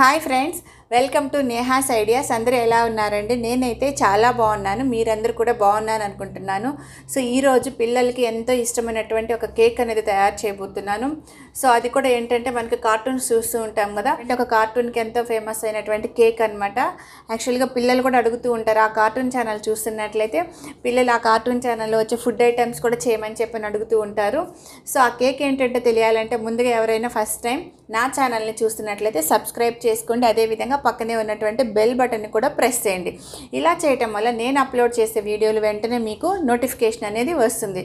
Hi friends, welcome to Neha's ideas అందరూ ఎలా ఉన్నారండి నేనైతే చాలా బాగున్నాను మీరందరూ కూడా బాగున్నాను అనుకుంటున్నాను సో ఈరోజు పిల్లలకి ఎంతో ఇష్టమైనటువంటి ఒక కేక్ అనేది తయారు చేయబోతున్నాను సో అది కూడా ఏంటంటే మనకి కార్టూన్స్ చూస్తూ ఉంటాం కదా అంటే ఒక కార్టూన్కి ఎంతో ఫేమస్ అయినటువంటి కేక్ అనమాట యాక్చువల్గా పిల్లలు కూడా అడుగుతూ ఉంటారు ఆ కార్టూన్ ఛానల్ చూస్తున్నట్లయితే పిల్లలు ఆ కార్టూన్ ఛానల్లో వచ్చే ఫుడ్ ఐటమ్స్ కూడా చేయమని చెప్పని అడుగుతూ ఉంటారు సో ఆ కేక్ ఏంటంటే తెలియాలంటే ముందుగా ఎవరైనా ఫస్ట్ టైం నా ఛానల్ని చూస్తున్నట్లయితే సబ్స్క్రైబ్ చేసుకోండి అదేవిధంగా పక్కనే ఉన్నటువంటి బెల్ బటన్ని కూడా ప్రెస్ చేయండి ఇలా చేయటం వల్ల నేను అప్లోడ్ చేసే వీడియోలు వెంటనే మీకు నోటిఫికేషన్ అనేది వస్తుంది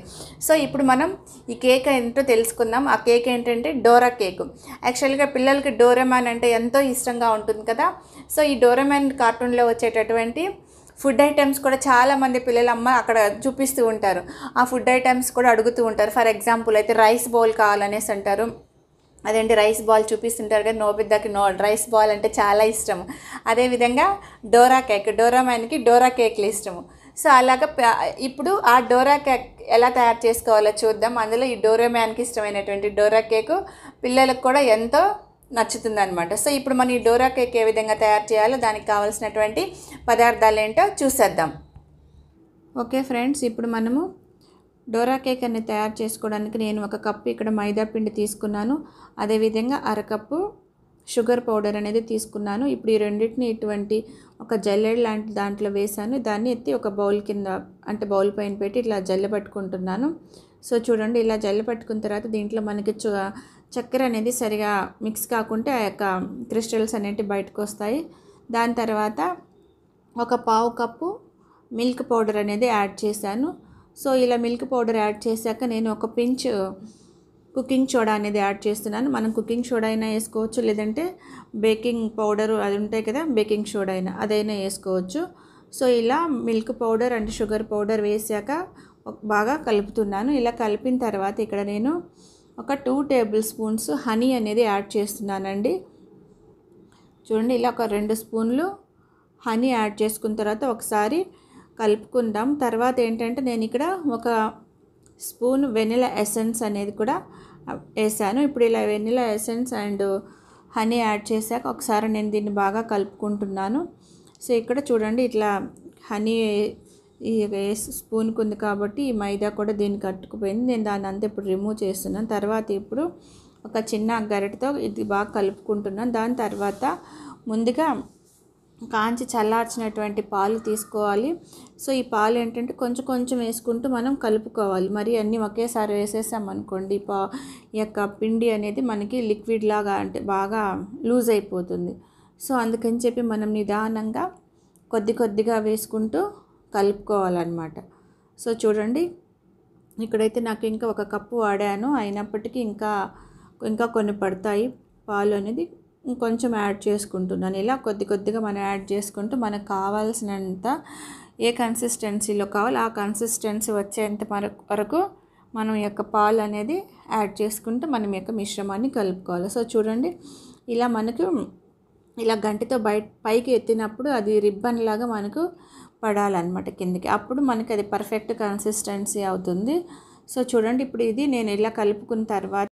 సో ఇప్పుడు మనం ఈ కేక్ ఏంటో తెలుసుకుందాం ఆ కేక్ ఏంటంటే డోరా కేక్ యాక్చువల్గా పిల్లలకి డోరామాన్ అంటే ఎంతో ఇష్టంగా ఉంటుంది కదా సో ఈ డోరామాన్ కార్టూన్లో వచ్చేటటువంటి ఫుడ్ ఐటమ్స్ కూడా చాలామంది పిల్లలు అమ్మ అక్కడ చూపిస్తూ ఉంటారు ఆ ఫుడ్ ఐటమ్స్ కూడా అడుగుతూ ఉంటారు ఫర్ ఎగ్జాంపుల్ అయితే రైస్ బౌల్ కావాలనేసి అంటారు అదేంటి రైస్ బాల్ చూపిస్తుంటారు కదా నోబిద్దాకి నో రైస్ బాల్ అంటే చాలా ఇష్టము అదేవిధంగా డోరా కేక్ డోరా మ్యాన్కి డోరా కేక్లు ఇష్టము సో అలాగ ఇప్పుడు ఆ డోరా కేక్ ఎలా తయారు చేసుకోవాలో చూద్దాం అందులో ఈ డోరా మ్యాన్కి ఇష్టమైనటువంటి డోరా కేకు పిల్లలకు కూడా ఎంతో నచ్చుతుంది అనమాట సో ఇప్పుడు మనం ఈ డోరా కేక్ ఏ విధంగా తయారు చేయాలో దానికి కావాల్సినటువంటి పదార్థాలు ఏంటో చూసేద్దాం ఓకే ఫ్రెండ్స్ ఇప్పుడు మనము డోరా కేక్ అన్ని తయారు చేసుకోవడానికి నేను ఒక కప్పు ఇక్కడ మైదా పిండి తీసుకున్నాను అదేవిధంగా అరకప్పు షుగర్ పౌడర్ అనేది తీసుకున్నాను ఇప్పుడు ఈ రెండింటిని ఇటువంటి ఒక జల్లెడ్ లాంటి దాంట్లో వేసాను దాన్ని ఎత్తి ఒక బౌల్ కింద అంటే బౌల్ పైన పెట్టి ఇట్లా జల్లె పట్టుకుంటున్నాను సో చూడండి ఇలా జల్లె పట్టుకున్న తర్వాత దీంట్లో మనకి చక్కెర అనేది సరిగా మిక్స్ కాకుంటే ఆ యొక్క క్రిస్టల్స్ అనేవి బయటకు వస్తాయి దాని తర్వాత ఒక పావు కప్పు మిల్క్ పౌడర్ అనేది యాడ్ చేశాను సో ఇలా మిల్క్ పౌడర్ యాడ్ చేశాక నేను ఒక పించ్ కుకింగ్ సోడా అనేది యాడ్ చేస్తున్నాను మనం కుకింగ్ సోడా అయినా వేసుకోవచ్చు లేదంటే బేకింగ్ పౌడర్ అది ఉంటాయి కదా బేకింగ్ సోడా అయినా అదైనా వేసుకోవచ్చు సో ఇలా milk powder and sugar powder వేసాక బాగా కలుపుతున్నాను ఇలా కలిపిన తర్వాత ఇక్కడ నేను ఒక టూ టేబుల్ స్పూన్స్ హనీ అనేది యాడ్ చేస్తున్నానండి చూడండి ఇలా ఒక రెండు స్పూన్లు హనీ యాడ్ చేసుకున్న తర్వాత ఒకసారి కలుపుకుందాం తర్వాత ఏంటంటే నేను ఇక్కడ ఒక స్పూన్ వెనిలా ఎసెన్స్ అనేది కూడా వేసాను ఇప్పుడు ఇలా vanilla essence and honey add చేశాక ఒకసారి నేను దీన్ని బాగా కలుపుకుంటున్నాను సో ఇక్కడ చూడండి ఇట్లా హనీ స్పూన్కి ఉంది కాబట్టి ఈ మైదా కూడా దీన్ని కట్టుకుపోయింది నేను దాన్ని అంతా ఇప్పుడు రిమూవ్ చేస్తున్నాను తర్వాత ఇప్పుడు ఒక చిన్న గరిటతో ఇది బాగా కలుపుకుంటున్నాను దాని తర్వాత ముందుగా కాంచి చల్లార్చినటువంటి పాలు తీసుకోవాలి సో ఈ పాలు ఏంటంటే కొంచెం కొంచెం వేసుకుంటూ మనం కలుపుకోవాలి మరి అన్నీ ఒకేసారి వేసేసాం అనుకోండి పా ఈ యొక్క పిండి అనేది మనకి లిక్విడ్ లాగా అంటే బాగా లూజ్ అయిపోతుంది సో అందుకని చెప్పి మనం నిదానంగా కొద్ది కొద్దిగా వేసుకుంటూ కలుపుకోవాలన్నమాట సో చూడండి ఇక్కడైతే నాకు ఇంకా ఒక కప్పు వాడాను అయినప్పటికీ ఇంకా ఇంకా కొన్ని పడతాయి పాలు అనేది ఇంకొంచెం యాడ్ చేసుకుంటున్నాను ఇలా కొద్ది కొద్దిగా మనం యాడ్ చేసుకుంటూ మనకు కావాల్సినంత ఏ కన్సిస్టెన్సీలో కావాలో ఆ కన్సిస్టెన్సీ వచ్చేంత వరకు మనం యొక్క పాలు అనేది యాడ్ చేసుకుంటూ మనం యొక్క మిశ్రమాన్ని కలుపుకోవాలి సో చూడండి ఇలా మనకు ఇలా గంటితో బయట పైకి ఎత్తినప్పుడు అది రిబ్బన్ లాగా మనకు పడాలన్నమాట కిందకి అప్పుడు మనకి అది పర్ఫెక్ట్ కన్సిస్టెన్సీ అవుతుంది సో చూడండి ఇప్పుడు ఇది నేను ఇలా కలుపుకున్న తర్వాత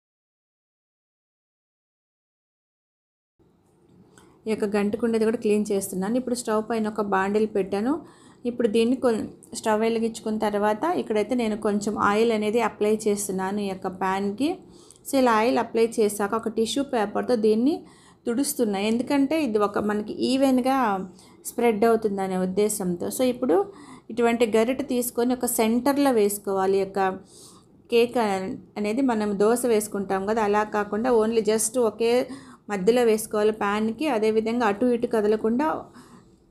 ఈ యొక్క ఉండేది కూడా క్లీన్ చేస్తున్నాను ఇప్పుడు స్టవ్ పైన ఒక బాండిల్ పెట్టాను ఇప్పుడు దీన్ని కొ స్టవ్ వెలిగించుకున్న తర్వాత ఇక్కడైతే నేను కొంచెం ఆయిల్ అనేది అప్లై చేస్తున్నాను ఈ యొక్క ప్యాన్కి సో ఇలా ఆయిల్ అప్లై చేశాక ఒక టిష్యూ పేపర్తో దీన్ని తుడుస్తున్నాను ఎందుకంటే ఇది ఒక మనకి ఈవెన్గా స్ప్రెడ్ అవుతుందనే ఉద్దేశంతో సో ఇప్పుడు ఇటువంటి గరిట తీసుకొని ఒక సెంటర్లో వేసుకోవాలి యొక్క కేక్ అనేది మనం దోశ వేసుకుంటాం కదా అలా కాకుండా ఓన్లీ జస్ట్ ఒకే మధ్యలో వేసుకోవాలి ప్యాన్కి అదేవిధంగా అటు ఇటు కదలకుండా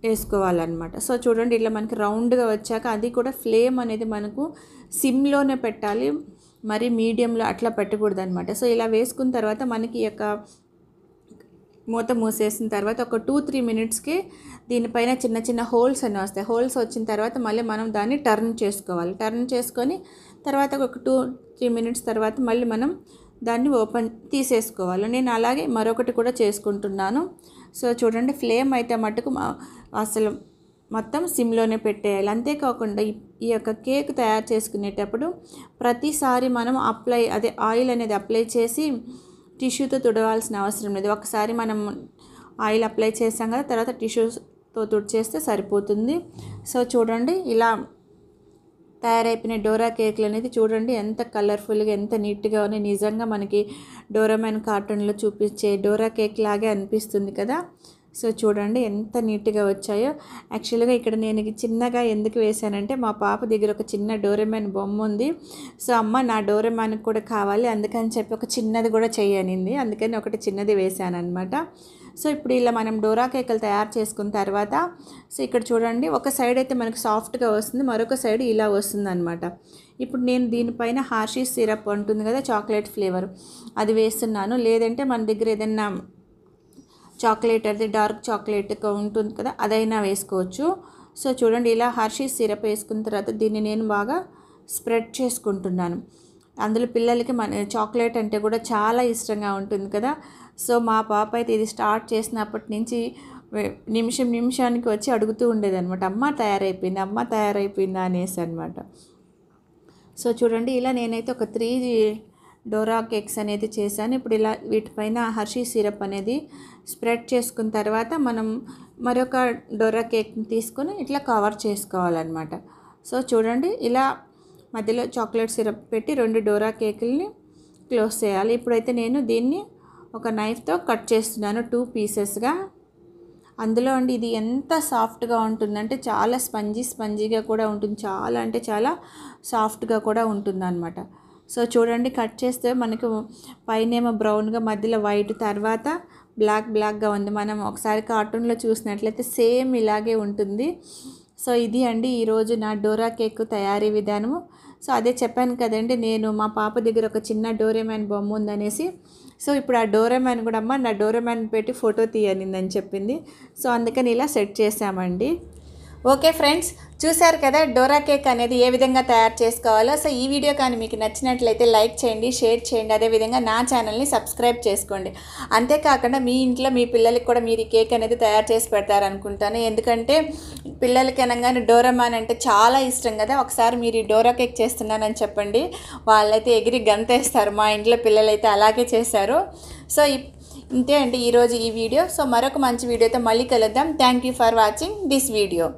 వేసుకోవాలన్నమాట సో చూడండి ఇట్లా మనకి రౌండ్గా వచ్చాక అది కూడా ఫ్లేమ్ అనేది మనకు సిమ్లోనే పెట్టాలి మరి మీడియంలో అట్లా పెట్టకూడదు అనమాట సో ఇలా వేసుకున్న తర్వాత మనకి యొక్క మూత మూసేసిన తర్వాత ఒక టూ త్రీ మినిట్స్కి దీనిపైన చిన్న చిన్న హోల్స్ అని వస్తాయి హోల్స్ వచ్చిన తర్వాత మళ్ళీ మనం దాన్ని టర్న్ చేసుకోవాలి టర్న్ చేసుకొని తర్వాత ఒక టూ త్రీ మినిట్స్ తర్వాత మళ్ళీ మనం దాన్ని ఓపెన్ తీసేసుకోవాలి నేను అలాగే మరొకటి కూడా చేసుకుంటున్నాను సో చూడండి ఫ్లేమ్ అయితే మటుకు అసలు మొత్తం సిమ్లోనే పెట్టేయాలి అంతేకాకుండా ఈ యొక్క కేక్ తయారు చేసుకునేటప్పుడు ప్రతిసారి మనం అప్లై అదే ఆయిల్ అనేది అప్లై చేసి టిష్యూతో తుడవాల్సిన అవసరం లేదు ఒకసారి మనం ఆయిల్ అప్లై చేసాం కదా తర్వాత టిష్యూతో తుడిచేస్తే సరిపోతుంది సో చూడండి ఇలా తయారైపోయిన డోరా కేక్లు అనేది చూడండి ఎంత కలర్ఫుల్గా ఎంత నీట్గా ఉన్నాయి నిజంగా మనకి డోరామెన్ కార్టూన్లో చూపించే డోరా కేక్ లాగే అనిపిస్తుంది కదా సో చూడండి ఎంత నీట్గా వచ్చాయో యాక్చువల్గా ఇక్కడ నేను చిన్నగా ఎందుకు వేశానంటే మా పాప దగ్గర ఒక చిన్న డోరెమాన్ బొమ్మ ఉంది సో అమ్మ నా డోరెమాన్కి కూడా కావాలి అందుకని చెప్పి ఒక చిన్నది కూడా చేయనింది అందుకని ఒకటి చిన్నది వేశాను అనమాట సో ఇప్పుడు ఇలా మనం డోరా కేకలు తయారు చేసుకున్న తర్వాత సో ఇక్కడ చూడండి ఒక సైడ్ అయితే మనకు సాఫ్ట్గా వస్తుంది మరొక సైడ్ ఇలా వస్తుంది అనమాట ఇప్పుడు నేను దీనిపైన హార్షీ సిరప్ ఉంటుంది కదా చాక్లెట్ ఫ్లేవర్ అది వేస్తున్నాను లేదంటే మన దగ్గర ఏదైనా చాక్లెట్ అది డార్క్ చాక్లెట్ ఉంటుంది కదా అదైనా వేసుకోవచ్చు సో చూడండి ఇలా హర్షీ సిరప్ వేసుకున్న తర్వాత దీన్ని నేను బాగా స్ప్రెడ్ చేసుకుంటున్నాను అందులో పిల్లలకి మన చాక్లెట్ అంటే కూడా చాలా ఇష్టంగా ఉంటుంది కదా సో మా పాప అయితే ఇది స్టార్ట్ చేసినప్పటి నుంచి నిమిషం నిమిషానికి వచ్చి అడుగుతూ ఉండేదనమాట అమ్మ తయారైపోయింది అమ్మ తయారైపోయిందా అనేసి అనమాట సో చూడండి ఇలా నేనైతే ఒక త్రీ డోరా కేక్స్ అనేది చేశాను ఇప్పుడు ఇలా వీటిపైన హర్షీ సిరప్ అనేది స్ప్రెడ్ చేసుకున్న తర్వాత మనం మరొక డోరా కేక్ని తీసుకొని ఇట్లా కవర్ చేసుకోవాలన్నమాట సో చూడండి ఇలా మధ్యలో చాక్లెట్ సిరప్ పెట్టి రెండు డోరా కేకుల్ని క్లోజ్ చేయాలి ఇప్పుడైతే నేను దీన్ని ఒక నైఫ్తో కట్ చేస్తున్నాను టూ పీసెస్గా అందులో అండి ఇది ఎంత సాఫ్ట్గా ఉంటుందంటే చాలా స్పంజీ స్పంజీగా కూడా ఉంటుంది చాలా అంటే చాలా సాఫ్ట్గా కూడా ఉంటుంది అనమాట సో చూడండి కట్ చేస్తే మనకు పైనేమో బ్రౌన్గా మధ్యలో వైట్ తర్వాత బ్లాక్ బ్లాక్గా ఉంది మనం ఒకసారి కార్టూన్లో చూసినట్లయితే సేమ్ ఇలాగే ఉంటుంది సో ఇది అండి ఈరోజు నా డోరా కేక్ తయారీ విధానము సో అదే చెప్పాను కదండి నేను మా పాప దగ్గర ఒక చిన్న డోరేమాన్ బొమ్మ ఉందనేసి సో ఇప్పుడు ఆ డోరేమాన్ కూడా అమ్మ నా డోరేమాన్ పెట్టి ఫోటో తీయనిందని చెప్పింది సో అందుకని ఇలా సెట్ చేసామండి ఓకే ఫ్రెండ్స్ చూశారు కదా డోరా కేక్ అనేది ఏ విధంగా తయారు చేసుకోవాలో సో ఈ వీడియో కానీ మీకు నచ్చినట్లయితే లైక్ చేయండి షేర్ చేయండి అదేవిధంగా నా ఛానల్ని సబ్స్క్రైబ్ చేసుకోండి అంతేకాకుండా మీ ఇంట్లో మీ పిల్లలకి కూడా మీరు ఈ కేక్ అనేది తయారు చేసి పెడతారనుకుంటాను ఎందుకంటే పిల్లలకి అనగానే డోరమాన్ అంటే చాలా ఇష్టం కదా ఒకసారి మీరు ఈ డోరా కేక్ చేస్తున్నానని చెప్పండి వాళ్ళైతే ఎగిరి గంతేస్తారు మా ఇంట్లో పిల్లలైతే అలాగే చేశారు సో ఇంతే అండి ఈరోజు ఈ వీడియో సో మరొక మంచి వీడియోతో మళ్ళీ కలుద్దాం thank you for watching this video